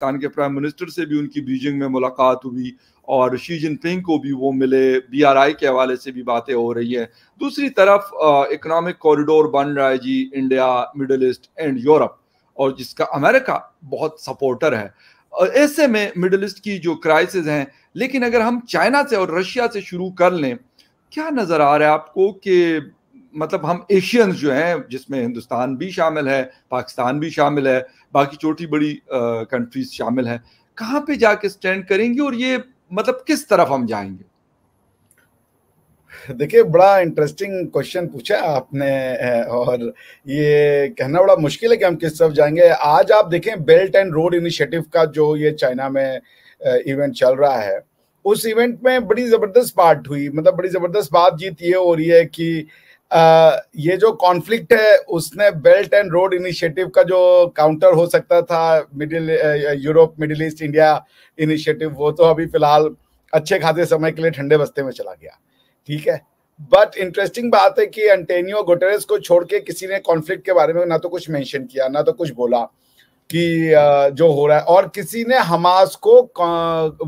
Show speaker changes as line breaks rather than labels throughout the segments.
पाकिस्तान के prime minister से भी उनकी बीजिंग में मुलाकात हुई और शी जिनपिंग को भी वो मिले बीआरआई के हवाले से भी बातें हो रही हैं दूसरी तरफ इकोनॉमिक कॉरिडोर बन रहा है जी India middle east and Europe और जिसका अमेरिका बहुत सपोर्टर है ऐसे में मिडल ईस्ट की जो क्राइसिस हैं लेकिन अगर हम चाइना से और रशिया से शुरू कर लें क्या नज़र आ रहा है आपको कि मतलब हम एशियंस जो हैं जिसमें हिंदुस्तान भी शामिल है पाकिस्तान भी शामिल है बाकी छोटी बड़ी कंट्रीज शामिल हैं कहाँ पे जाके स्टैंड करेंगे और ये मतलब किस तरफ हम जाएंगे
देखिए बड़ा इंटरेस्टिंग क्वेश्चन पूछा आपने और ये कहना बड़ा मुश्किल है कि हम किस तरफ जाएंगे आज आप देखें बेल्ट एंड रोड इनिशिएटिव का जो ये चाइना में इवेंट चल रहा है उस इवेंट में बड़ी जबरदस्त बात हुई मतलब बड़ी जबरदस्त बात जीत ये हो रही है कि ये जो कॉन्फ्लिक्ट है उसने बेल्ट एंड रोड इनिशिएटिव का जो काउंटर हो सकता था middle Europe middle east India initiative वो तो अभी फिलहाल अच्छे खासे समय के लिए ठंडे बस्ते में चला गया ठीक है बट इंटरेस्टिंग बात है कि एंटेनियो गोटेरस को छोड़ के किसी ने कॉन्फ्लिक्ट के बारे में ना तो कुछ मेंशन किया ना तो कुछ बोला कि जो हो रहा है और किसी ने हमास को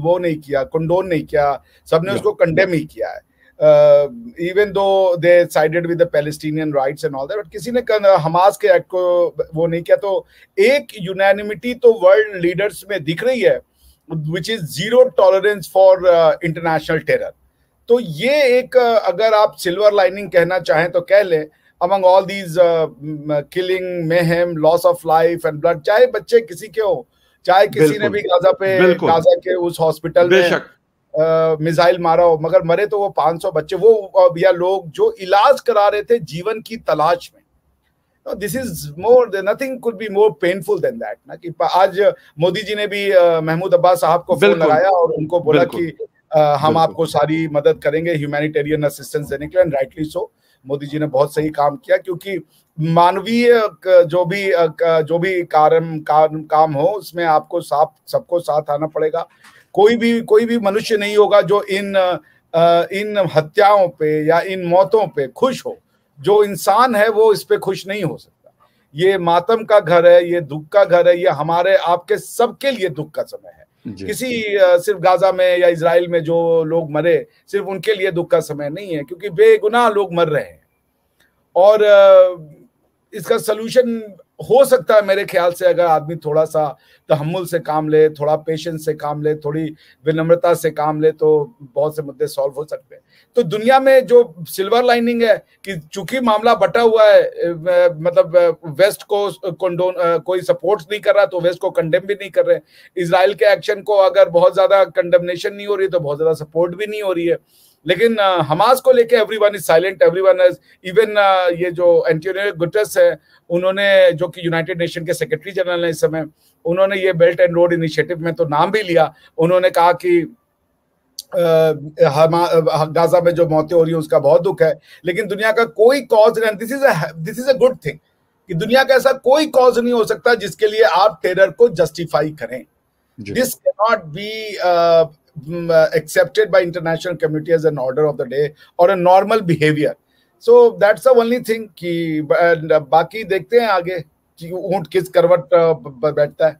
वो नहीं किया कंडोन नहीं किया सबने उसको कंडेम ही किया है uh, even though they sided with the Palestinian rights and all that, but किसी ने हमास uh, के एक्ट को वो नहीं किया तो एक यूनानिमिटी तो वर्ल्ड लीडर्स में दिख रही है which is zero tolerance for international terror तो ये एक uh, अगर आप सिल्वर लाइनिंग कहना चाहें तो कह लें among all these killing killing, mayhem, loss of life and blood, चाहे बच्चे किसी के हो चाहे किसी ने भी गाजा पे गाजा के उस हॉस्पिटल में मिसाइल मारा हो मगर मरे तो वो 500 बच्चे वो या लोग जो इलाज करा रहे थे जीवन की तलाश में no, this is more nothing could be more painful than that ना कि आज मोदी जी ने भी महमूद अब्बास साहब को फोन लगाया और उनको बोला कि आ, हम आपको सारी मदद करेंगे ह्यूमैनिटेरियन असिस्टेंस देने के लिए and rightly so Modi ji ने बहुत सही काम किया क्योंकि मानवीय जो भी जो भी कार्य काम काम हो उसमें आपको साफ सबको साथ आना पड़ेगा कोई भी कोई भी मनुष्य नहीं होगा जो इन इन हत्याओं पे या इन मौतों पे खुश हो जो इंसान है वो इस पे खुश नहीं हो सकता ये मातम का घर है ये दुख का घर है ये हमारे आपके सबके लिए दुख का समय है किसी सिर्फ गाजा में या इसराइल में जो लोग मरे सिर्फ उनके लिए दुख का समय नहीं है क्योंकि बेगुनाह लोग मर रहे हैं और इसका सलूशन हो सकता है मेरे ख्याल से अगर आदमी थोड़ा सा तहमुल से काम ले थोड़ा पेशेंस से काम ले थोड़ी विनम्रता से काम ले तो बहुत से मुद्दे सॉल्व हो सकते हैं तो दुनिया में जो सिल्वर लाइनिंग है कि चूंकि मामला बटा हुआ है मतलब वेस्ट को कोई सपोर्ट नहीं कर रहा तो वेस्ट को कंडेम भी नहीं कर रहे इसराइल के एक्शन को अगर बहुत ज्यादा कंडेमनेशन नहीं हो रही तो बहुत ज्यादा सपोर्ट भी नहीं हो रही है लेकिन हमास को लेके everyone is silent everyone is even ये जो एंटोनियो गुटस है उन्होंने जो कि यूनाइटेड नेशन के सेक्रेटरी जनरल हैं इस समय उन्होंने ये बेल्ट एंड रोड इनिशिएटिव में तो नाम भी लिया उन्होंने कहा कि गाजा में जो मौतें हो रही है उसका बहुत दुख है लेकिन दुनिया का कोई cause this is this is a good thing कि दुनिया का ऐसा कोई कॉज नहीं हो सकता जिसके लिए आप टेरर को जस्टिफाई करें this cannot be accepted by international community as an order of the day or a normal behavior so that's the only thing ki and baki dekhte hain aage ki oont kis किस par baithta hai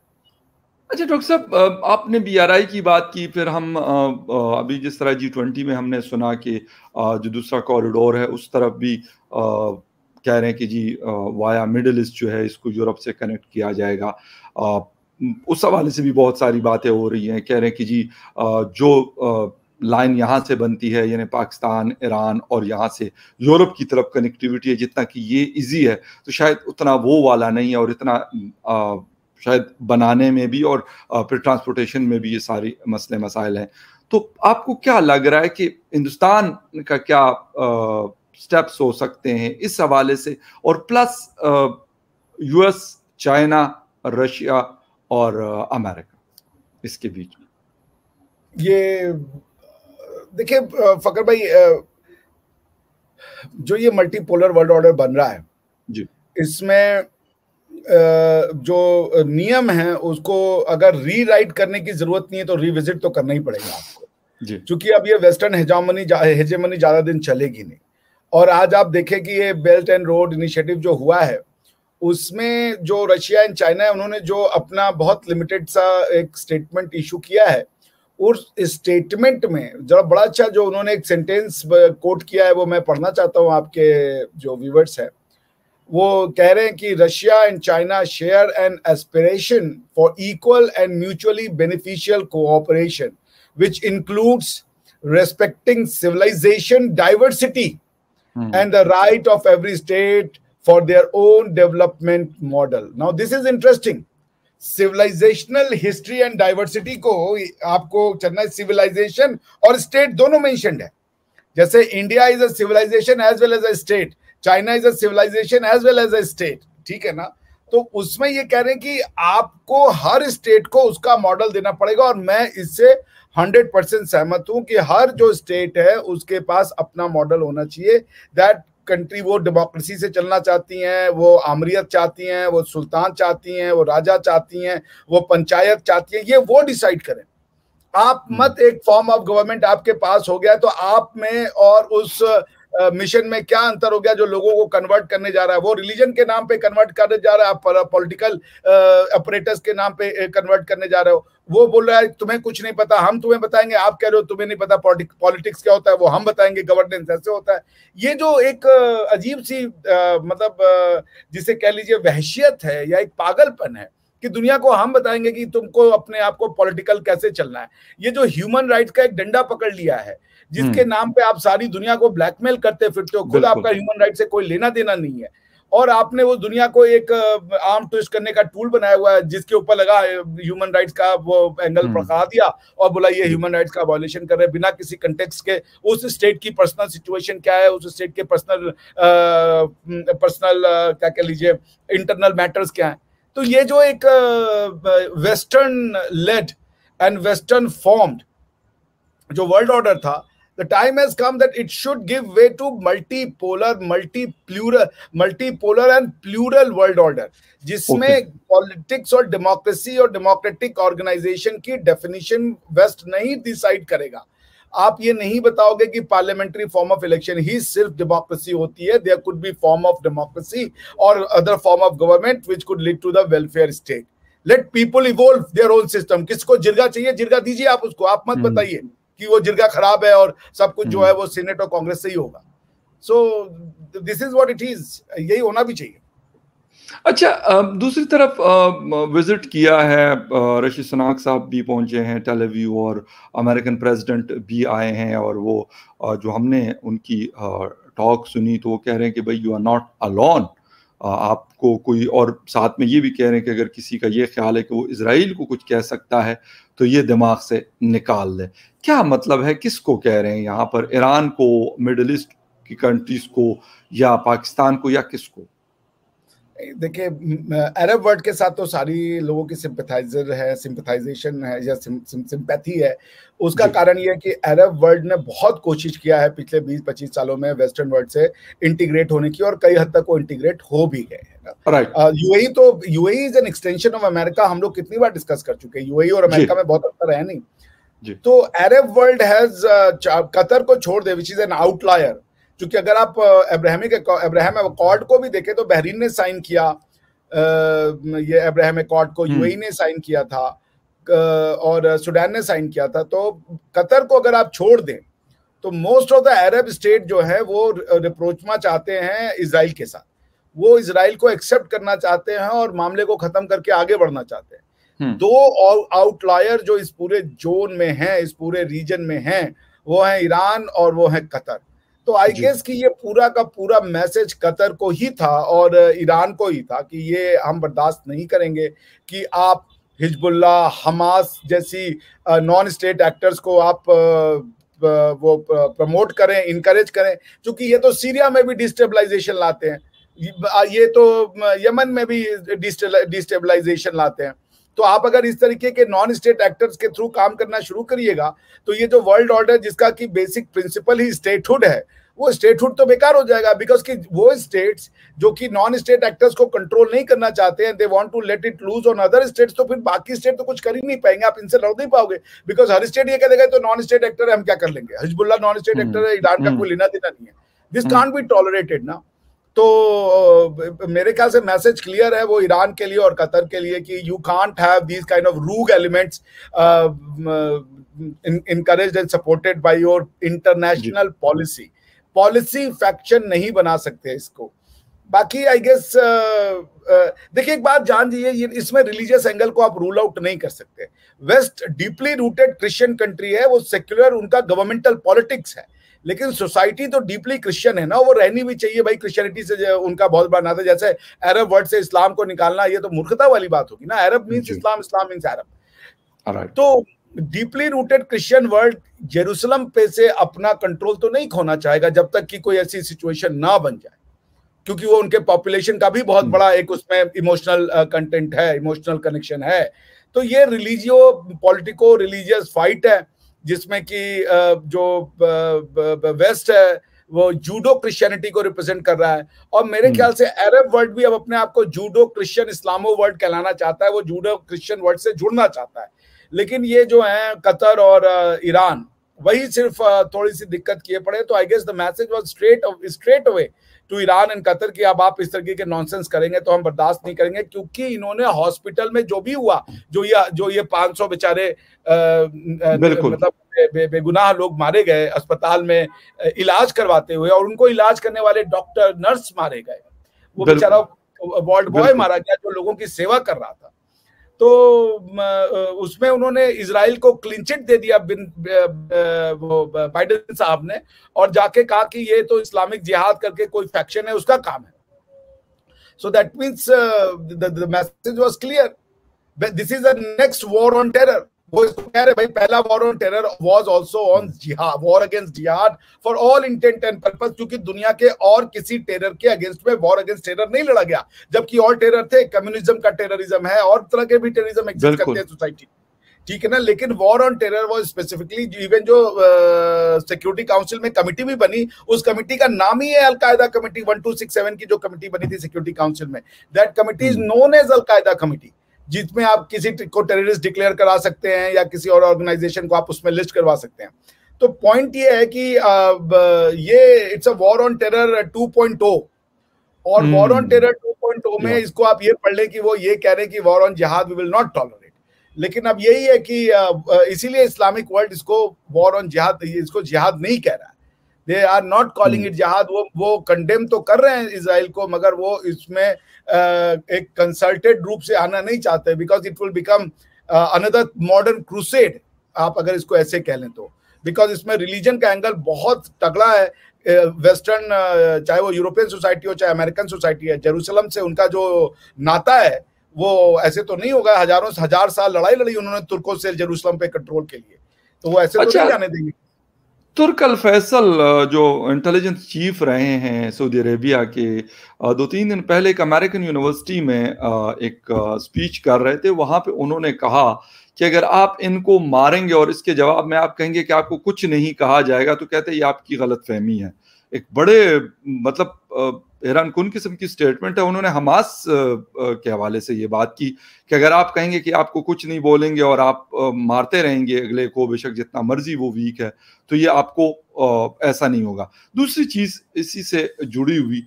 अच्छा doctor
साहब आपने BRI की बात की फिर हम अभी जिस तरह जी ट्वेंटी में हमने सुना कि जो दूसरा कॉरिडोर है उस तरफ भी कह रहे हैं कि जी वाया मिडल ईस्ट जो है इसको यूरोप से कनेक्ट किया जाएगा उस हवाले से भी बहुत सारी बातें हो रही हैं कह रहे हैं कि जी जो लाइन यहाँ से बनती है यानी पाकिस्तान ईरान और यहाँ से यूरोप की तरफ कनेक्टिविटी है जितना कि ये इजी है तो शायद उतना वो वाला नहीं है और इतना शायद बनाने में भी और फिर ट्रांसपोर्टेशन में भी ये सारी मसले मसाइल हैं तो आपको क्या लग रहा है कि हिंदुस्तान का क्या स्टेप्स हो सकते हैं इस हवाले से और प्लस यूएस चाइना रशिया और अमेरिका इसके बीच में
ये देखिए फकर भाई जो ये मल्टीपोलर वर्ल्ड ऑर्डर बन रहा है जी इसमें जो नियम है उसको अगर रीराइट करने की जरूरत नहीं है तो रिविजिट तो करना ही पड़ेगा आपको क्योंकि अब ये वेस्टर्न हेजामनी हेजेमनी ज्यादा दिन चलेगी नहीं और आज आप देखें कि ये बेल्ट एंड रोड इनिशिएटिव जो हुआ है उसमें जो रशिया एंड चाइना है उन्होंने जो अपना बहुत लिमिटेड सा एक स्टेटमेंट इशू किया है उस स्टेटमेंट में जरा बड़ा अच्छा जो उन्होंने एक सेंटेंस कोट किया है वो मैं पढ़ना चाहता हूँ आपके जो व्यूवर्स हैं वो कह रहे हैं कि Russia and China share and aspiration for equal and mutually beneficial cooperation which includes respecting civilization diversity and the right of every state for their own development model. Now, this is interesting. Civilizational history and diversity को आपको चलना है civilisation और state दोनों mentioned है जैसे India is a civilization as well as a state China is a civilization as well as a state ठीक है ना तो उसमें ये कह रहे हैं कि आपको हर स्टेट को उसका मॉडल देना पड़ेगा और मैं इससे 100% परसेंट सहमत हूं कि हर जो स्टेट है उसके पास अपना मॉडल होना चाहिए दैट कंट्री वो डेमोक्रेसी से चलना चाहती हैं वो आमरीत चाहती हैं वो सुल्तान चाहती हैं वो राजा चाहती हैं वो पंचायत चाहती हैं ये वो डिसाइड करें आप हम्म। मत एक फॉर्म ऑफ गवर्नमेंट आपके पास हो गया तो आप में और उस मिशन में क्या अंतर हो गया जो लोगों को कन्वर्ट करने जा रहा है वो रिलीजन के नाम पे कन्वर्ट करने जा रहा है आप पॉलिटिकल ऑपरेटर्स के नाम पे कन्वर्ट करने जा रहे हो वो बोल रहा है तुम्हें कुछ नहीं पता हम तुम्हें बताएंगे आप कह रहे हो तुम्हें नहीं पता पॉलिटिक्स क्या होता है वो हम बताएंगे गवर्नेंस ऐसे होता है ये जो एक अजीब सी मतलब जिसे कह लीजिए वहशियत है या एक पागलपन है कि दुनिया को हम बताएंगे कि तुमको अपने आप को पॉलिटिकल कैसे चलना है ये जो ह्यूमन राइट का एक डंडा पकड़ लिया है जिसके हम्म। नाम पे आप सारी दुनिया को ब्लैकमेल करते फिरते हो खुद आपका ह्यूमन राइट से कोई लेना देना नहीं है और आपने वो दुनिया को एक आर्म ट्विस्ट करने का टूल बनाया हुआ है जिसके ऊपर लगा ह्यूमन राइट्स का वो एंगल हम्म। बढ़ा दिया और बोला ये ह्यूमन राइट्स का वायोलेशन कर रहे हैं बिना किसी कंटेक्स के उस स्टेट की पर्सनल सिचुएशन क्या है उस स्टेट के पर्सनल हम्म, पर्सनल क्या कह लीजिए इंटरनल मैटर्स क्या है तो ये जो एक western led and western formed जो वर्ल्ड ऑर्डर था the time has come that it should give way to multipolar multipleural multipolar and plural world order जिसमें पॉलिटिक्स और डेमोक्रेसी और डेमोक्रेटिक ऑर्गेनाइजेशन की डेफिनेशन वेस्ट नहीं डिसाइड करेगा आप ये नहीं बताओगे कि पार्लियामेंट्री फॉर्म ऑफ इलेक्शन ही सिर्फ डेमोक्रेसी होती है there could be form of democracy और other form of government which could lead to the welfare state let people evolve their own system किसको जिरगा चाहिए जिरगा दीजिए आप उसको आप मत हम्म। बताइए hmm. कि वो जिरगा खराब है और सब कुछ जो है हम्म। वो सीनेट और कांग्रेस से ही होगा so this is what it is यही होना भी चाहिए
अच्छा दूसरी तरफ विजिट किया है रशी सनाक साहब भी पहुंचे हैं टेलीव्यू और अमेरिकन प्रेसिडेंट भी आए हैं और वो जो हमने उनकी टॉक सुनी तो वो कह रहे हैं कि भाई यू आर नॉट अलोन आपको कोई और साथ में ये भी कह रहे हैं कि अगर किसी का ये ख्याल है कि वो इसराइल को कुछ कह सकता है तो ये दिमाग से निकाल लें क्या मतलब है किसको कह रहे हैं यहाँ पर ईरान को मिडल ईस्ट की कंट्रीज को या पाकिस्तान को या किसको
देखिए अरब वर्ड के साथ तो सारी लोगों की सिंपथाइजर है सिंपथाइजेशन है या सिंपैथी है उसका कारण यह कि अरब वर्ल्ड ने बहुत कोशिश किया है पिछले 20-25 सालों में वेस्टर्न वर्ल्ड से इंटीग्रेट होने की और कई हद तक वो इंटीग्रेट हो भी गए हैं यूएई तो UAE is an extension of America हम लोग कितनी बार डिस्कस कर चुके हैं यूएई और अमेरिका में बहुत अंतर है नहीं तो अरब वर्ल्ड हैज कतर को छोड़ दे विच इज एन आउटलायर क्योंकि अगर आप अब्राहमी के अब्राहम अकॉर्ड को भी देखें तो बहरीन ने साइन किया ये अब्राहम अकॉर्ड को यूएई हम्म। ने साइन किया था और सुडान ने साइन किया था तो कतर को अगर आप छोड़ दें तो most of the Arab state जो है वो रिप्रोचमा चाहते हैं इसराइल के साथ वो इसराइल को एक्सेप्ट करना चाहते हैं और मामले को खत्म करके आगे बढ़ना चाहते हैं हम्म। दो आउटलायर जो इस पूरे जोन में हैं इस पूरे रीजन में हैं वो है ईरान और वो है कतर तो आई गेस कि ये पूरा का पूरा मैसेज कतर को ही था और ईरान को ही था कि ये हम बर्दाश्त नहीं करेंगे कि आप हिजबुल्ला हमास जैसी नॉन स्टेट एक्टर्स को आप वो प्रमोट करें इनक्रेज करें क्योंकि ये तो सीरिया में भी डिस्टेबलाइजेशन लाते हैं ये तो यमन में भी डिस्टेबलाइजेशन लाते हैं तो आप अगर इस तरीके के नॉन स्टेट एक्टर्स के थ्रू काम करना शुरू करिएगा तो ये जो वर्ल्ड ऑर्डर जिसका कि बेसिक प्रिंसिपल ही स्टेटहुड है वो स्टेटहुड तो बेकार हो जाएगा बिकॉज कि वो स्टेट्स जो कि नॉन स्टेट एक्टर्स को कंट्रोल नहीं करना चाहते हैं they want to let it loose on other states तो फिर बाकी स्टेट तो कुछ कर ही नहीं पाएंगे आप इनसे लड़ नहीं पाओगे बिकॉज हर स्टेट ये कह देगा तो नॉन स्टेट एक्टर है हम क्या कर लेंगे हिजबुल्ला नॉन स्टेट एक्टर है ईरान का हम्म। कोई लेना देना नहीं है दिस कांट बी टॉलरेटेड ना तो मेरे ख्याल से मैसेज क्लियर है वो ईरान के लिए और कतर के लिए कि you can't have these kind of rogue elements encourage and supported by your international policy policy faction नहीं बना सकते इसको बाकी आई गेस uh, uh, देखिए एक बात जान लीजिए इसमें रिलीजियस एंगल को आप रूल आउट नहीं कर सकते West deeply rooted Christian country है वो सेक्युलर उनका गवर्नमेंटल पॉलिटिक्स है लेकिन सोसाइटी तो डीपली क्रिश्चियन है ना वो रहनी भी चाहिए भाई क्रिश्चियनिटी से उनका बहुत बड़ा नाता जैसे अरब वर्ड से इस्लाम को निकालना ये तो मूर्खता वाली बात होगी ना अरब मीन्स इस्लाम इस्लाम मीन्स अरब तो deeply rooted Christian world Jerusalem पे से अपना कंट्रोल तो नहीं खोना चाहेगा जब तक कि कोई ऐसी सिचुएशन ना बन जाए क्योंकि वो उनके पॉपुलेशन का भी बहुत हम्म। बड़ा एक उसमें इमोशनल कंटेंट है इमोशनल कनेक्शन है तो ये रिलीजियो पॉलिटिको रिलीजियस फाइट है जिसमें कि जो वेस्ट है वो जूडो क्रिश्चियनिटी को रिप्रेजेंट कर रहा है और मेरे हम्म। ख्याल से अरब वर्ल्ड भी अब अपने आप को जूडो क्रिश्चियन इस्लामो वर्ल्ड कहलाना चाहता है वो जूडो क्रिश्चियन वर्ल्ड से जुड़ना चाहता है लेकिन ये जो है कतर और ईरान वही सिर्फ थोड़ी सी दिक्कत किए पड़े तो I guess the message was straight straight away to Iran and Qatar कि अब आप इस तरीके के नॉनसेंस करेंगे तो हम बर्दाश्त नहीं करेंगे क्योंकि इन्होंने हॉस्पिटल में जो भी हुआ जो ये जो ये 500 बेचारे मतलब बे, बेगुनाह लोग मारे गए अस्पताल में इलाज करवाते हुए और उनको इलाज करने वाले डॉक्टर नर्स मारे गए वो बेचारा वॉल्ड बॉय मारा गया जो लोगों की सेवा कर रहा था तो उसमें उन्होंने इसराइल को क्लिंचिट दे दिया बिन वो साहब ने और जाके कहा कि ये तो इस्लामिक जिहाद करके कोई फैक्शन है उसका काम है so that means the message was clear this is the next war on terror वो इसको कह रहे भाई पहला war on terror was also on जिहाद वॉर अगेंस्ट जिहाद for all intent and purpose क्योंकि दुनिया के और किसी टेरर के अगेंस्ट में वॉर अगेंस्ट टेरर नहीं लड़ा गया जबकि और टेरर थे कम्युनिज्म का टेररिज्म है और तरह के भी टेररिज्म एग्जिस्ट करते हैं सोसाइटी ठीक है ना लेकिन war on terror was specifically even जो सिक्योरिटी काउंसिल में कमेटी भी बनी उस कमेटी का नाम ही है Al Qaeda committee one two six seven की जो कमिटी बनी थी सिक्योरिटी काउंसिल में that committee is known as Al Qaeda committee जिसमें आप किसी को टेररिस्ट डिक्लेयर करा सकते हैं या किसी और ऑर्गेनाइजेशन को आप उसमें लिस्ट करवा सकते हैं तो पॉइंट ये है कि ये it's a war on terror 2.0 और वॉर ऑन टेरर 2.0 में इसको आप ये पढ़ लें कि वो ये कह रहे हैं कि वॉर ऑन जिहाद वी विल नॉट टॉलरेट लेकिन अब यही है कि इसीलिए इस्लामिक वर्ल्ड इसको वॉर ऑन जिहाद इसको जिहाद नहीं कह रहा they are not calling it जिहाद वो वो कंडेम तो कर रहे हैं इसराइल को मगर वो इसमें एक कंसल्टेड रूप से आना नहीं चाहते because it will become another modern crusade आप अगर इसको ऐसे कह लें तो बिकॉज इसमें रिलीजन का एंगल बहुत तगड़ा है वेस्टर्न चाहे वो यूरोपियन सोसाइटी हो चाहे अमेरिकन सोसाइटी है जेरूसलम से उनका जो नाता है वो ऐसे तो नहीं होगा हजारों हजार साल लड़ाई लड़ी उन्होंने तुर्कों से जेरूसलम पे कंट्रोल के लिए तो वो ऐसे तो अच्छा, तो नहीं जाने देंगे
तुर्क अल फैसल जो इंटेलिजेंस चीफ रहे हैं सऊदी अरेबिया के दो तीन दिन पहले एक अमेरिकन यूनिवर्सिटी में एक स्पीच कर रहे थे वहां पे उन्होंने कहा कि अगर आप इनको मारेंगे और इसके जवाब में आप कहेंगे कि आपको कुछ नहीं कहा जाएगा तो कहते ये आपकी गलत फहमी है एक बड़े मतलब हैरान कन किस्म की स्टेटमेंट है उन्होंने हमास के हवाले से ये बात की कि अगर आप कहेंगे कि आपको कुछ नहीं बोलेंगे और आप मारते रहेंगे अगले को बेशक जितना मर्जी वो वीक है तो ये आपको ऐसा नहीं होगा दूसरी चीज इसी से जुड़ी हुई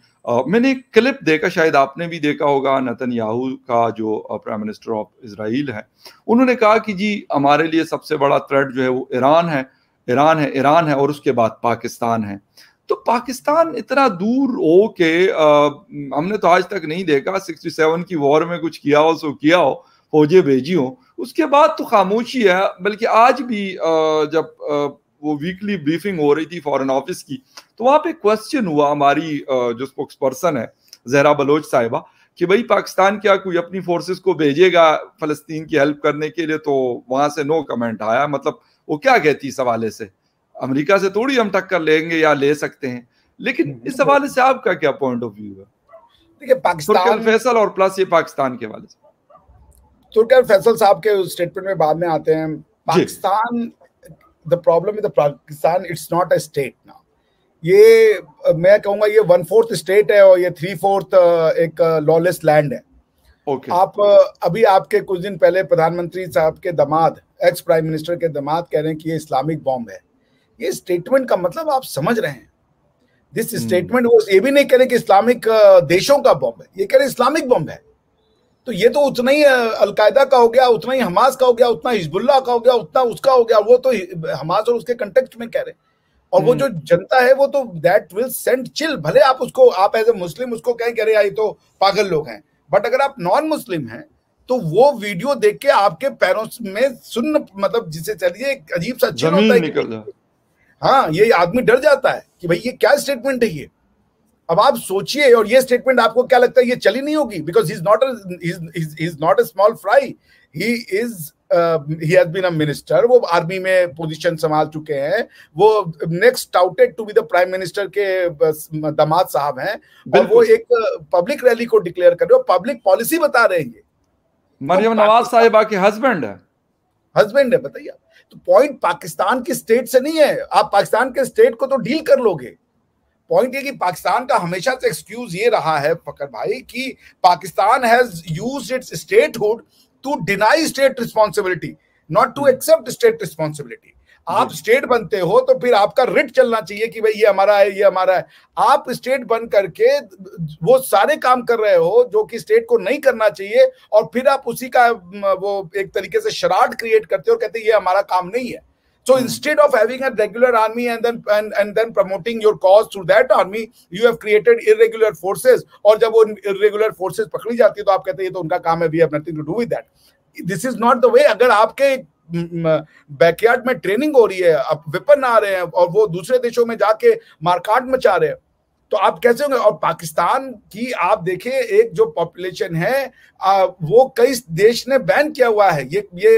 मैंने एक क्लिप देखा शायद आपने भी देखा होगा नतन याहू का जो प्राइम मिनिस्टर ऑफ इसराइल है उन्होंने कहा कि जी हमारे लिए सबसे बड़ा थ्रेट जो है वो ईरान है ईरान है ईरान है और उसके बाद पाकिस्तान है तो पाकिस्तान इतना दूर हो के आ, हमने तो आज तक नहीं देखा 67 की वॉर में कुछ किया हो सो किया हो फौजें भेजी हो उसके बाद तो खामोशी है बल्कि आज भी आ, जब आ, वो वीकली ब्रीफिंग हो रही थी फॉरेन ऑफिस की तो वहाँ पे क्वेश्चन हुआ हमारी जो स्पोक्स पर्सन है जहरा बलोच साहिबा कि भाई पाकिस्तान क्या कोई अपनी फोर्सेस को भेजेगा फलस्तीन की हेल्प करने के लिए तो वहां से नो कमेंट आया मतलब वो क्या कहती इस हवाले से अमेरिका से थोड़ी हम टक्कर लेंगे या ले सकते हैं लेकिन हम्म, इस हम्म। हवाले से आपका क्या पॉइंट ऑफ व्यू है देखिए पाकिस्तान फैसल और प्लस ये पाकिस्तान के हवाले से
तुर्कल फैसल साहब के उस स्टेटमेंट में बाद में आते हैं Pakistan the problem is the Pakistan it's not a state ना ये मैं कहूंगा ये वन फोर्थ स्टेट है और ये थ्री फोर्थ uh, एक लॉलेस uh, लैंड है ओके okay. आप uh, अभी आपके कुछ दिन पहले प्रधानमंत्री साहब के दामाद एक्स प्राइम मिनिस्टर के दामाद कह रहे हैं कि ये इस्लामिक बॉम्ब है ये स्टेटमेंट का मतलब आप समझ रहे हैं दिस स्टेटमेंट वो ये भी नहीं कह रहे कि इस्लामिक देशों का बॉम्ब है ये कह रहे इस्लामिक बॉम्ब है तो ये तो उतना ही अलकायदा का हो गया उतना ही हमास का हो गया उतना हिजबुल्ला का हो गया उतना उसका हो गया वो तो हमास और उसके कंटेक्ट में कह रहे और वो hmm. जो जनता है वो तो दैट विल सेंड चिल भले आप उसको आप एज ए मुस्लिम उसको कहें कह रहे ये तो पागल लोग हैं बट अगर आप नॉन मुस्लिम हैं तो वो वीडियो देख के आपके पैरों में सुन मतलब जिसे चलिए एक अजीब सा चिल होता है हाँ ये आदमी डर जाता है कि भाई ये क्या स्टेटमेंट है ये अब आप सोचिए और ये स्टेटमेंट आपको क्या लगता है ये चली नहीं होगी because is not is not a small fry he is he has been a minister वो आर्मी में पोजीशन संभाल चुके हैं वो next touted to be the prime minister के दामाद साहब हैं और वो एक पब्लिक रैली को डिक्लेयर कर रहे हो पब्लिक पॉलिसी बता रहे हैं मरियम तो नवाज साहिबा के हस्बैंड है हस्बैंड है बताइए आप तो पॉइंट पाकिस्तान की स्टेट से नहीं है आप पाकिस्तान के स्टेट को तो डील कर लोगे पॉइंट ये कि पाकिस्तान का हमेशा से एक्सक्यूज ये रहा है फकर भाई कि Pakistan has use its statehood to deny state responsibility not to accept state responsibility आप स्टेट बनते हो तो फिर आपका रिट चलना चाहिए कि भाई ये हमारा है ये हमारा है आप स्टेट बन करके वो सारे काम कर रहे हो जो कि स्टेट को नहीं करना चाहिए और फिर आप उसी का वो एक तरीके से शराड क्रिएट करते हो और कहते ये हमारा काम नहीं है So instead of having a regular army and then and, and then promoting your cause through that army, you have created irregular forces. और जब वो irregular forces पकड़ी जाती है तो आप कहते हैं ये तो उनका काम है we have nothing to do with that. This is not the way. अगर आपके बैकयार्ड में ट्रेनिंग हो रही है अब वेपन आ रहे हैं और वो दूसरे देशों में जाके मारकाट मचा रहे हैं तो आप कैसे होंगे और पाकिस्तान की आप देखिए एक जो पॉपुलेशन है आ, वो कई देश ने बैन किया हुआ है ये ये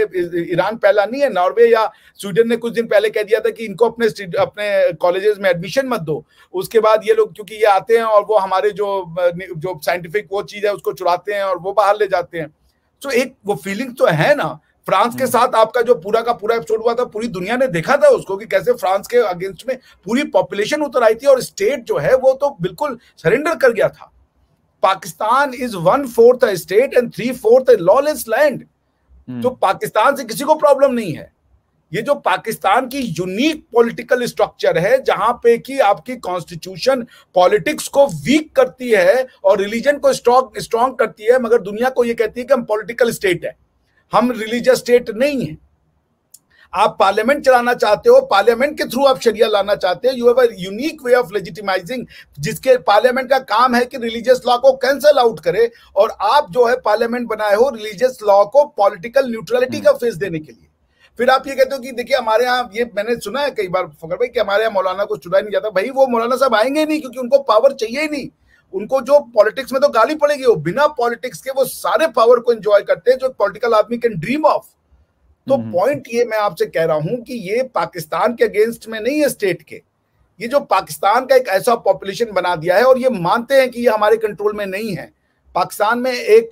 ईरान पहला नहीं है नॉर्वे या स्वीडन ने कुछ दिन पहले कह दिया था कि इनको अपने अपने कॉलेजेस में एडमिशन मत दो उसके बाद ये लोग क्योंकि ये आते हैं और वो हमारे जो जो साइंटिफिक वो चीज़ है उसको चुराते हैं और वो बाहर ले जाते हैं तो एक वो फीलिंग तो है ना फ्रांस के हम्म। साथ आपका जो पूरा का पूरा एपिसोड हुआ था पूरी दुनिया ने देखा था उसको कि कैसे फ्रांस के अगेंस्ट में पूरी पॉपुलेशन उतर आई थी और स्टेट जो है वो तो बिल्कुल सरेंडर कर गया था Pakistan is one fourth state and three fourth lawless land तो पाकिस्तान से किसी को प्रॉब्लम नहीं है ये जो पाकिस्तान की यूनिक पॉलिटिकल स्ट्रक्चर है जहां पे कि आपकी कॉन्स्टिट्यूशन पॉलिटिक्स को वीक करती है और रिलीजन को स्ट्रॉन्ग स्ट्रॉन्ग करती है मगर दुनिया को ये कहती है कि हम पॉलिटिकल स्टेट है हम रिलीजियस स्टेट नहीं है आप पार्लियामेंट चलाना चाहते हो पार्लियामेंट के थ्रू आप शरिया लाना चाहते हो you have unique way of legitimizing जिसके पार्लियामेंट का काम है कि रिलीजियस लॉ को कैंसल आउट करे और आप जो है पार्लियामेंट बनाए हो रिलीजियस लॉ को पॉलिटिकल न्यूट्रलिटी का फेस देने के लिए फिर आप ये कहते हो कि देखिए हमारे यहाँ ये मैंने सुना है कई बार फकर भाई कि हमारे यहाँ मौलाना को चुना नहीं जाता भाई वो मौलाना साहब आएंगे नहीं क्योंकि उनको पावर चाहिए ही नहीं उनको जो पॉलिटिक्स में तो गाली पड़ेगी वो बिना पॉलिटिक्स के वो सारे पावर को एंजॉय करते हैं जो पॉलिटिकल आदमी कैन ड्रीम ऑफ तो पॉइंट हम्म। ये मैं आपसे कह रहा हूं कि ये पाकिस्तान के अगेंस्ट में नहीं है स्टेट के ये जो पाकिस्तान का एक ऐसा पॉपुलेशन बना दिया है और ये मानते हैं कि ये हमारे कंट्रोल में नहीं है पाकिस्तान में एक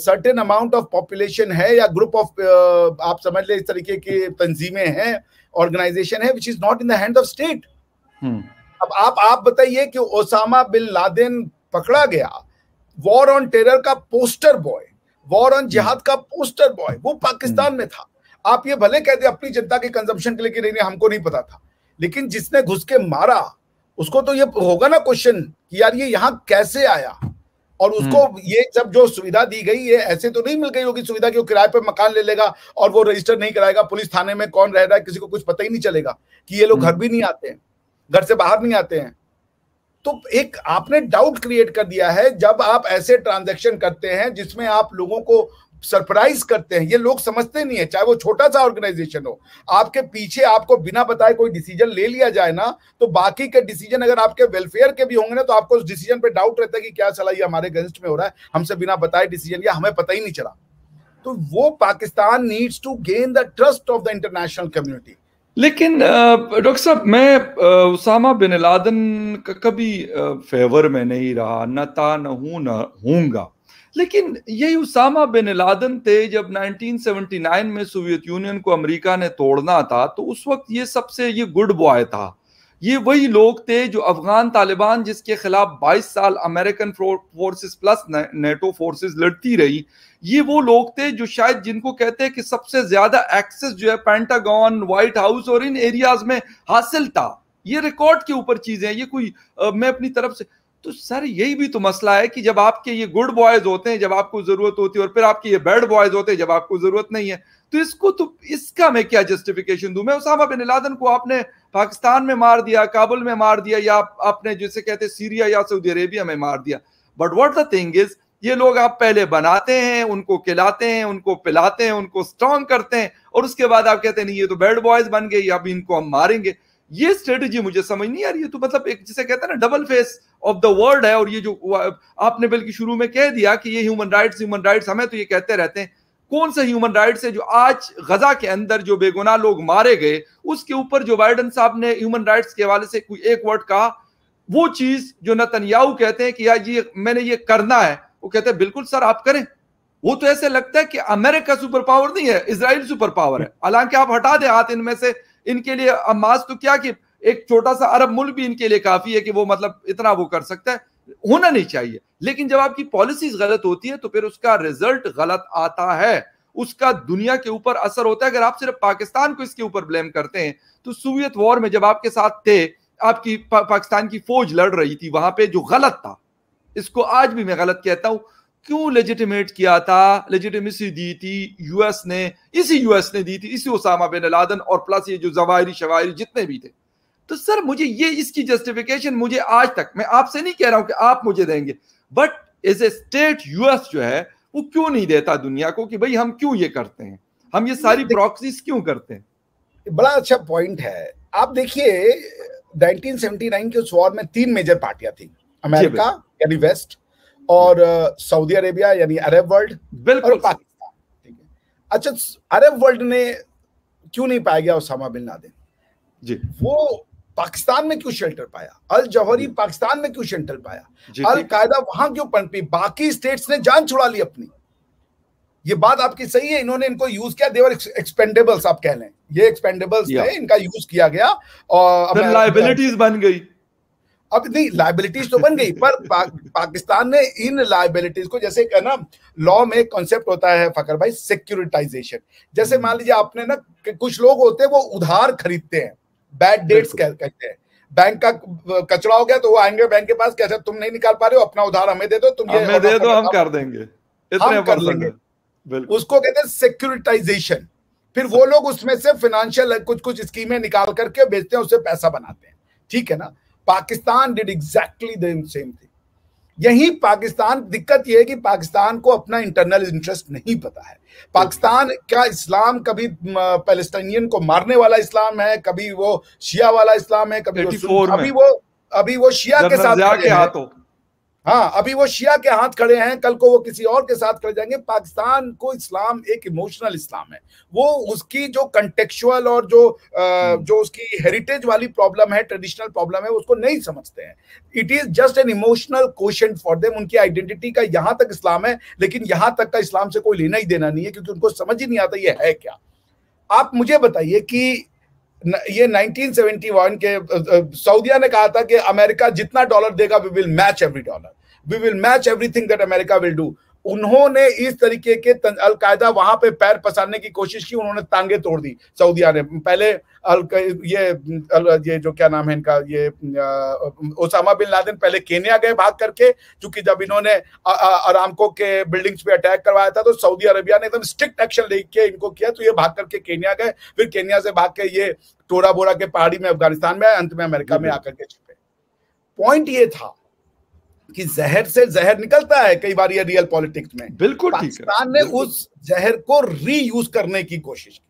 सर्टेन अमाउंट ऑफ पॉपुलेशन है या ग्रुप ऑफ uh, आप समझ ले इस तरीके की तंजीमें हैं ऑर्गेनाइजेशन है which is not in the hand of state अब आप आप बताइए कि ओसामा बिन लादेन पकड़ा गया वॉर ऑन टेरर का पोस्टर बॉय वॉर ऑन जिहाद का पोस्टर बॉय वो पाकिस्तान में था आप ये भले कहते अपनी जनता के कंजप्शन के लिए कि नहीं नहीं हमको नहीं पता था लेकिन जिसने घुस के मारा उसको तो ये होगा ना क्वेश्चन कि यार ये यहाँ कैसे आया और उसको हम्म। ये जब जो सुविधा दी गई है ऐसे तो नहीं मिल गई होगी सुविधा कि वो किराए पर मकान ले लेगा और वो रजिस्टर नहीं कराएगा पुलिस थाने में कौन रह रहा है किसी को कुछ पता ही नहीं चलेगा कि ये लोग हम्म। घर भी नहीं आते हैं घर से बाहर नहीं आते हैं तो एक आपने डाउट क्रिएट कर दिया है जब आप ऐसे ट्रांजेक्शन करते हैं जिसमें आप लोगों को सरप्राइज करते हैं ये लोग समझते नहीं है चाहे वो छोटा सा ऑर्गेनाइजेशन हो आपके पीछे आपको बिना बताए कोई डिसीजन ले लिया जाए ना तो बाकी के डिसीजन अगर आपके वेलफेयर के भी होंगे ना तो आपको उस डिसीजन पे डाउट रहता है कि क्या चला ये हमारे अगेंस्ट में हो रहा है हमसे बिना बताए डिसीजन या हमें पता ही नहीं चला तो वो Pakistan needs to gain the trust of the international community
लेकिन डॉक्टर साहब मैं उसामा बिन लादन का कभी फेवर में नहीं रहा न था न हूं न हूंगा लेकिन यही उसामा बिन लादन थे जब 1979 में सोवियत यूनियन को अमेरिका ने तोड़ना था तो उस वक्त ये सबसे ये गुड बॉय था ये वही लोग थे जो अफगान तालिबान जिसके खिलाफ 22 साल American forces plus NATO forces लड़ती रही ये वो लोग थे जो शायद जिनको कहते हैं कि सबसे ज्यादा एक्सेस जो है पेंटागन व्हाइट हाउस और इन एरियाज में हासिल था ये रिकॉर्ड के ऊपर चीजें ये कोई आ, मैं अपनी तरफ से तो सर यही भी तो मसला है कि जब आपके ये गुड बॉयज होते हैं जब आपको जरूरत होती है और फिर आपके ये बैड बॉयज होते हैं जब आपको जरूरत नहीं है तो इसको तो इसका मैं क्या जस्टिफिकेशन दू मैं उसामा बिन लादन को आपने पाकिस्तान में मार दिया काबुल में मार दिया या आपने जिसे कहते सीरिया या सऊदी अरेबिया में मार दिया but what the thing is ये लोग आप पहले बनाते हैं उनको खिलाते हैं उनको पिलाते हैं उनको स्ट्रांग करते हैं और उसके बाद आप कहते हैं नहीं ये तो बैड बॉयज बन गए अब इनको हम मारेंगे ये स्ट्रेटेजी मुझे समझ नहीं आ रही है तो मतलब एक जिसे कहते हैं ना double face of the world है और ये जो आपने बल्कि शुरू में कह दिया कि ये ह्यूमन राइट्स ह्यूमन राइट्स हमें तो ये कहते रहते हैं कौन सा ह्यूमन राइट्स है जो आज गजा के अंदर जो बेगुनाह लोग मारे गए उसके ऊपर जो बाइडन साहब ने ह्यूमन राइट्स के हवाले से कोई एक वर्ड कहा वो चीज जो नतनयाऊ कहते हैं कि यार ये मैंने ये करना है वो कहते हैं बिल्कुल सर आप करें वो तो ऐसे लगता है कि अमेरिका सुपर पावर नहीं है इसराइल सुपर पावर है हालांकि आप हटा दे हाथ इनमें से इनके लिए अम्मास तो क्या कि एक छोटा सा अरब मुल्क भी इनके लिए काफी है कि वो मतलब इतना वो कर सकता है होना नहीं चाहिए लेकिन जब आपकी पॉलिसीज गलत होती है तो फिर उसका रिजल्ट गलत आता है उसका दुनिया के ऊपर असर होता है अगर आप सिर्फ पाकिस्तान को इसके ऊपर ब्लेम करते हैं तो सोवियत वॉर में जब आपके साथ थे आपकी पा, पाकिस्तान की फौज लड़ रही थी वहां पे जो गलत था इसको आज भी मैं गलत कहता हूं क्यों लेजिटिमेट किया था लेजिटिमेसी दी थी यूएस ने इसी यूएस ने दी थी इसी ओसामा बिन लादन और प्लस ये जो जवाहरी शवाहरी जितने भी थे तो सर मुझे ये इसकी जस्टिफिकेशन मुझे आज तक मैं आपसे नहीं कह रहा हूं कि आप मुझे देंगे but as a state US जो है वो क्यों नहीं देता दुनिया को कि भाई हम क्यों ये करते हैं हम ये सारी प्रॉक्सीज
क्यों करते हैं बड़ा अच्छा पॉइंट है आप देखिए 1979 के उस वॉर में तीन मेजर पार्टियां थी अमेरिका यानी वेस्ट और सऊदी अरेबिया यानी अरब वर्ल्ड और पाकिस्तान ठीक है अच्छा अरब वर्ल्ड ने क्यों नहीं पाया गया उस बिन लादेन जी वो पाकिस्तान में क्यों शेल्टर पाया अल जौहरी पाकिस्तान में क्यों शेल्टर पाया अल कायदा वहां क्यों पनपी बाकी स्टेट्स ने जान छुड़ा ली अपनी ये बात आपकी सही है इन्होंने इनको यूज किया देवर एक्सपेंडेबल्स आप कह लें ये एक्सपेंडेबल्स थे इनका यूज किया गया और लाइबिलिटीज बन गई अब नहीं लाइबिलिटीज तो बन गई पर पा, पाकिस्तान ने इन लाइबिलिटीज को जैसे ना लॉ में कॉन्सेप्ट होता है फकर भाई सिक्योरिटाइजेशन जैसे हम्म। मान लीजिए आपने ना कुछ लोग होते हैं वो उधार खरीदते हैं बैड डेट्स कहते हैं बैंक का कचरा हो गया तो वो आएंगे बैंक के पास कैसे अच्छा, तुम नहीं निकाल पा रहे हो अपना उधार हमें दे दो तुम हमें दे दो हम कर देंगे हम कर लेंगे उसको कहते हैं सिक्योरिटाइजेशन फिर वो लोग उसमें से फाइनेंशियल कुछ कुछ स्कीमें निकाल करके बेचते हैं उससे पैसा बनाते हैं ठीक है ना Pakistan did exactly the same thing यही पाकिस्तान दिक्कत यह है कि पाकिस्तान को अपना इंटरनल इंटरेस्ट नहीं पता है पाकिस्तान का इस्लाम कभी पैलेस्टाइनियन को मारने वाला इस्लाम है कभी वो शिया वाला इस्लाम है कभी वो अभी वो अभी वो शिया के साथ के हाथों हाँ अभी वो शिया के हाथ खड़े हैं कल को वो किसी और के साथ खड़े जाएंगे पाकिस्तान को इस्लाम एक इमोशनल इस्लाम है वो उसकी जो कंटेक्चुअल और जो आ, हम्म। जो उसकी हेरिटेज वाली प्रॉब्लम है ट्रेडिशनल प्रॉब्लम है उसको नहीं समझते हैं it is just an emotional question for them उनकी आइडेंटिटी का यहाँ तक इस्लाम है लेकिन यहाँ तक का इस्लाम से कोई लेना ही देना नहीं है क्योंकि उनको समझ ही नहीं आता ये है क्या आप मुझे बताइए कि ये 1971 के सऊदिया ने कहा था कि अमेरिका जितना डॉलर देगा we will match every dollar we will match everything that America will do उन्होंने इस तरीके के अलकायदा वहां पे पैर पसारने की कोशिश की उन्होंने तांगे तोड़ दी सऊदिया ने पहले अल, ये अल, ये जो क्या नाम है इनका ये ओसामा बिन लादेन पहले केनिया गए भाग करके क्योंकि जब इन्होंने अरामको के बिल्डिंग्स पे अटैक करवाया था तो सऊदी अरेबिया ने एकदम स्ट्रिक्ट एक्शन लेके इनको किया तो ये भाग करके केनिया गए फिर केनिया से भाग के ये टोरा बोरा के पहाड़ी में अफगानिस्तान में अंत में अमेरिका में आकर के छिपे पॉइंट ये था कि जहर से जहर निकलता है कई बार ये रियल पॉलिटिक्स में बिल्कुल पाकिस्तान ने उस जहर को रीयूज करने की कोशिश की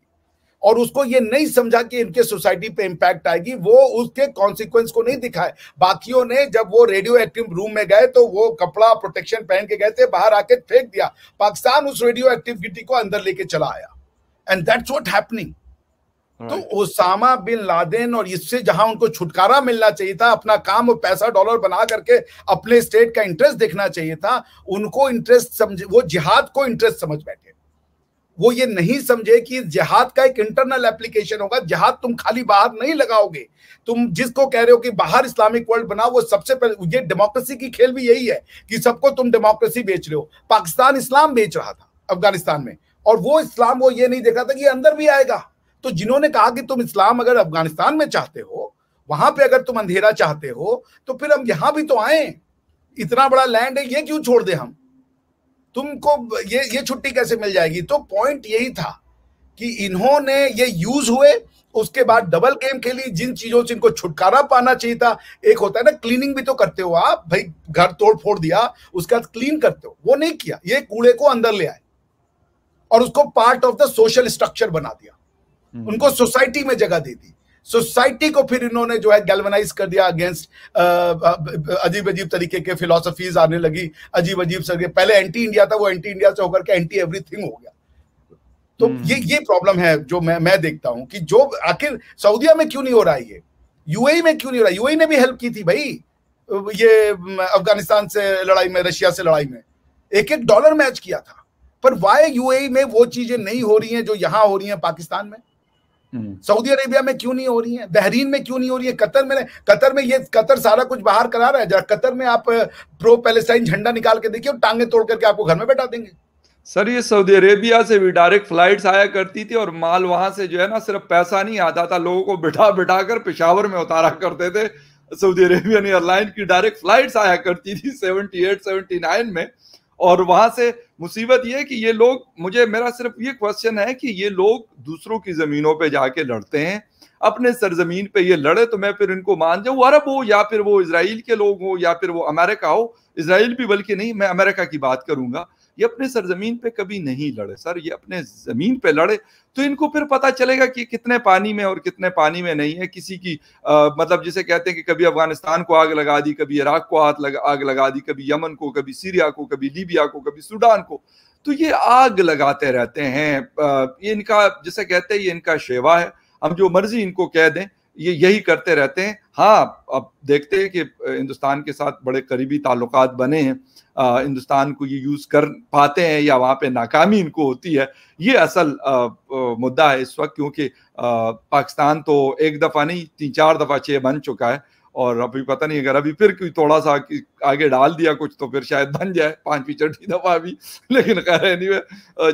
और उसको ये नहीं समझा कि इनके सोसाइटी पे इम्पैक्ट आएगी वो उसके कॉन्सिक्वेंस को नहीं दिखाए बाकियों ने जब वो रेडियो एक्टिव रूम में गए तो वो कपड़ा प्रोटेक्शन पहन के गए थे बाहर आके फेंक दिया पाकिस्तान उस रेडियो एक्टिविटी को अंदर लेके चला आया एंड दैट्स वॉट हैपनिंग तो ओसामा बिन लादेन और इससे जहां उनको छुटकारा मिलना चाहिए था अपना काम और पैसा डॉलर बना करके अपने स्टेट का इंटरेस्ट देखना चाहिए था उनको इंटरेस्ट समझ वो जिहाद को इंटरेस्ट समझ बैठे वो ये नहीं समझे कि जिहाद का एक इंटरनल एप्लीकेशन होगा जिहाद तुम खाली बाहर नहीं लगाओगे तुम जिसको कह रहे हो कि बाहर इस्लामिक वर्ल्ड बनाओ वो सबसे पहले ये डेमोक्रेसी की खेल भी यही है कि सबको तुम डेमोक्रेसी बेच रहे हो पाकिस्तान इस्लाम बेच रहा था अफगानिस्तान में और वो इस्लाम वो ये नहीं देख रहा था कि अंदर भी आएगा तो जिन्होंने कहा कि तुम इस्लाम अगर अफगानिस्तान में चाहते हो वहां पे अगर तुम अंधेरा चाहते हो तो फिर हम यहां भी तो आए इतना बड़ा लैंड है ये क्यों छोड़ दे हम तुमको ये ये छुट्टी कैसे मिल जाएगी तो पॉइंट यही था कि इन्होंने ये यूज हुए उसके बाद डबल गेम खेली जिन चीजों से इनको छुटकारा पाना चाहिए था एक होता है ना क्लीनिंग भी तो करते हो आप भाई घर तोड़ फोड़ दिया उसके बाद क्लीन करते हो वो नहीं किया ये कूड़े को अंदर ले आए और उसको part of the social structure बना दिया हम्म। उनको सोसाइटी में जगह दे दी सोसाइटी को फिर इन्होंने जो है गैल्वनाइज कर दिया अगेंस्ट अजीब अजीब तरीके के फिलोसफीज आने लगी अजीब अजीब सरके पहले एंटी इंडिया था वो एंटी इंडिया से होकर के एंटी एवरीथिंग हो गया तो हम्म। ये ये प्रॉब्लम है जो मैं मैं देखता हूं कि जो आखिर सऊदीया में क्यों नहीं हो रहा है ये यूएई e में क्यों नहीं हो रहा यूएई e ने भी हेल्प की थी भाई ये अफगानिस्तान से लड़ाई में रशिया से लड़ाई में एक एक डॉलर मैच किया था पर वाई यूएई e में वो चीजें नहीं हो रही हैं जो यहां हो रही हैं पाकिस्तान में हम्म। सऊदी अरेबिया में क्यों नहीं हो रही है बहरीन में क्यों नहीं हो रही है कतर में कतर में ये कतर सारा कुछ बाहर करा रहा है जरा कतर में आप प्रो पैलेस्टाइन झंडा निकाल के देखिए और टांगे तोड़ करके आपको घर में बैठा देंगे
सर ये सऊदी अरेबिया से भी डायरेक्ट फ्लाइट्स आया करती थी और माल वहां से जो है ना सिर्फ पैसा नहीं आता था लोगों को बिठा बिठा कर पिशावर में उतारा करते थे सऊदी अरेबियन एयरलाइन की डायरेक्ट फ्लाइट्स आया करती थी 78 79 में और वहां से मुसीबत ये कि ये लोग मुझे मेरा सिर्फ ये क्वेश्चन है कि ये लोग दूसरों की जमीनों पे जाके लड़ते हैं अपने सरजमीन पे ये लड़े तो मैं फिर इनको मान जाऊँ अरब हो या फिर वो इसराइल के लोग हो या फिर वो अमेरिका हो इसराइल भी बल्कि नहीं मैं अमेरिका की बात करूंगा ये अपने सरजमीन पे कभी नहीं लड़े सर ये अपने जमीन पे लड़े तो इनको फिर पता चलेगा कि कितने पानी में और कितने पानी में नहीं है किसी की आ, मतलब जिसे कहते हैं कि कभी अफगानिस्तान को आग लगा दी कभी इराक को हाथ लगा आग लगा दी कभी यमन को कभी सीरिया को कभी लीबिया को कभी सूडान को तो ये आग लगाते रहते हैं आ, ये इनका जिसे कहते हैं ये इनका शेवा है हम जो मर्जी इनको कह दें ये यही करते रहते हैं हाँ अब देखते हैं कि हिंदुस्तान के साथ बड़े करीबी ताल्लुक बने हैं हिंदुस्तान को ये यूज़ कर पाते हैं या वहाँ पे नाकामी इनको होती है ये असल आ, आ, मुद्दा है इस वक्त क्योंकि पाकिस्तान तो एक दफ़ा नहीं तीन चार दफ़ा छः बन चुका है और अभी पता नहीं अगर अभी फिर कोई थोड़ा सा आगे डाल दिया कुछ तो फिर शायद बन जाए पाँचवीं छठी दफ़ा अभी लेकिन खैर एनीवे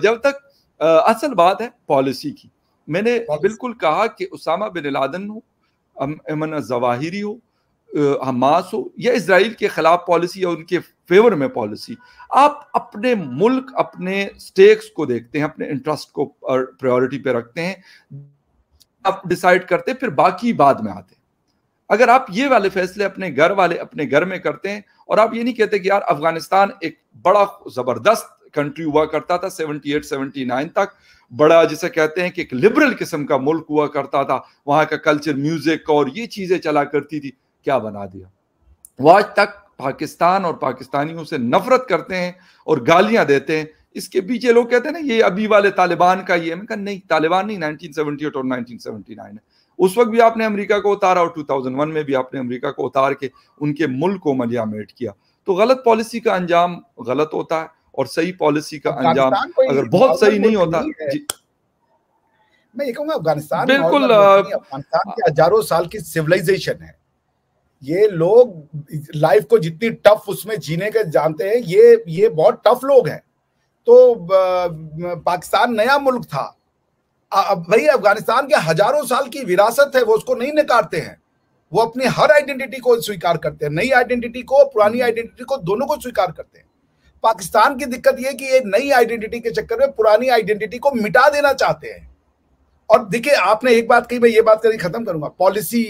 जब तक आ, असल बात है पॉलिसी की मैंने बिल्कुल कहा कि Osama bin Laden Ayman Zawahiri हो हमास हो या इसराइल के ख़िलाफ़ पॉलिसी या उनके फेवर में पॉलिसी आप अपने मुल्क अपने स्टेक्स को देखते हैं अपने इंटरेस्ट को प्रायोरिटी पे रखते हैं आप डिसाइड करते फिर बाकी बाद में आते अगर आप ये वाले फैसले अपने घर वाले अपने घर में करते हैं और आप ये नहीं कहते कि यार अफगानिस्तान एक बड़ा ज़बरदस्त कंट्री हुआ करता था 78 79 तक बड़ा जिसे कहते हैं कि एक लिबरल किस्म का मुल्क हुआ करता था वहां का कल्चर म्यूजिक और ये चीज़ें चला करती थी क्या बना दिया वो आज तक पाकिस्तान और पाकिस्तानियों से नफरत करते हैं और गालियां देते हैं इसके पीछे लोग कहते हैं ना ये अभी वाले तालिबान का ये मैं कहा नहीं तालिबान नहीं 1978 और 1979 उस वक्त भी आपने अमेरिका को उतारा और 2001 में भी आपने अमेरिका को उतार के उनके मुल्क को मलियामेट किया तो गलत पॉलिसी का अंजाम गलत होता है और सही पॉलिसी का अंजाम अगर बहुत सही नहीं होता
मैं ये कहूंगा अफगानिस्तान बिल्कुल अफगानिस्तान के हजारों साल की सिविलाइजेशन है ये लोग लाइफ को जितनी टफ उसमें जीने के जानते हैं ये ये बहुत टफ लोग हैं तो पाकिस्तान नया मुल्क था भाई अफगानिस्तान के हजारों साल की विरासत है वो उसको नहीं नकारते हैं वो अपनी हर आइडेंटिटी को स्वीकार करते हैं नई आइडेंटिटी को पुरानी आइडेंटिटी हम्म। को दोनों को स्वीकार करते हैं पाकिस्तान की दिक्कत यह कि ये नई आइडेंटिटी के चक्कर में पुरानी आइडेंटिटी को मिटा देना चाहते हैं और देखिए आपने एक बात कही मैं ये बात कर खत्म करूंगा पॉलिसी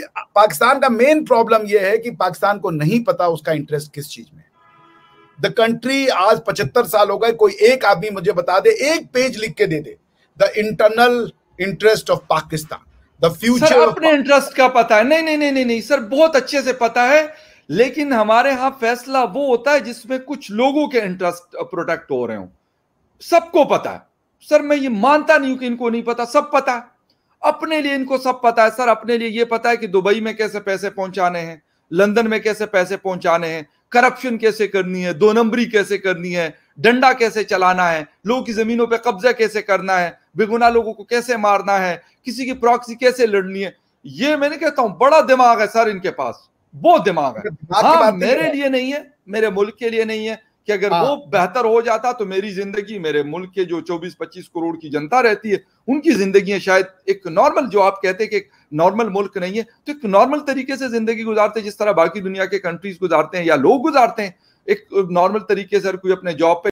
पाकिस्तान का मेन प्रॉब्लम यह है कि पाकिस्तान को नहीं पता उसका इंटरेस्ट किस चीज में द कंट्री आज पचहत्तर साल हो गए कोई एक आदमी मुझे बता दे एक पेज लिख के दे दे the internal interest of Pakistan the future अपने इंटरेस्ट का पता है नहीं नहीं नहीं नहीं नहीं सर बहुत
अच्छे से पता है लेकिन हमारे यहां फैसला वो होता है जिसमें कुछ लोगों के इंटरेस्ट प्रोटेक्ट हो रहे हो सबको पता है सर मैं ये मानता नहीं हूं कि इनको नहीं पता सब पता है अपने लिए इनको सब पता है सर अपने लिए ये पता है कि दुबई में कैसे पैसे पहुंचाने हैं लंदन में कैसे पैसे पहुंचाने हैं करप्शन कैसे करनी है दो नंबरी कैसे करनी है डंडा कैसे चलाना है लोगों की जमीनों पर कब्जा कैसे करना है बेगुना लोगों को कैसे मारना है किसी की प्रॉक्सी कैसे लड़नी है ये मैंने कहता हूं बड़ा दिमाग है सर इनके पास वो दिमाग है हाँ मेरे लिए नहीं है मेरे मुल्क के लिए नहीं है कि अगर हाँ। वो बेहतर हो जाता तो मेरी जिंदगी मेरे मुल्क के जो 24-25 करोड़ की जनता रहती है उनकी जिंदगी शायद एक नॉर्मल जो आप कहते हैं कि नॉर्मल मुल्क नहीं है तो एक नॉर्मल तरीके से जिंदगी गुजारते हैं जिस तरह बाकी दुनिया के कंट्रीज गुजारते हैं या लोग गुजारते हैं एक नॉर्मल तरीके से कोई अपने जॉब पे